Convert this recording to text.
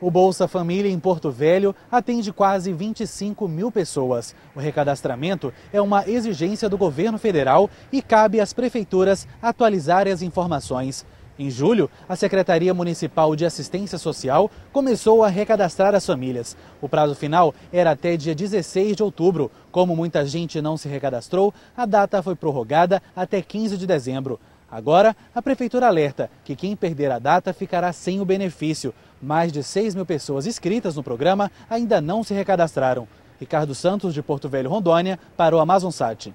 O Bolsa Família em Porto Velho atende quase 25 mil pessoas. O recadastramento é uma exigência do governo federal e cabe às prefeituras atualizar as informações. Em julho, a Secretaria Municipal de Assistência Social começou a recadastrar as famílias. O prazo final era até dia 16 de outubro. Como muita gente não se recadastrou, a data foi prorrogada até 15 de dezembro. Agora, a Prefeitura alerta que quem perder a data ficará sem o benefício. Mais de 6 mil pessoas inscritas no programa ainda não se recadastraram. Ricardo Santos, de Porto Velho, Rondônia, para o Amazon Sat.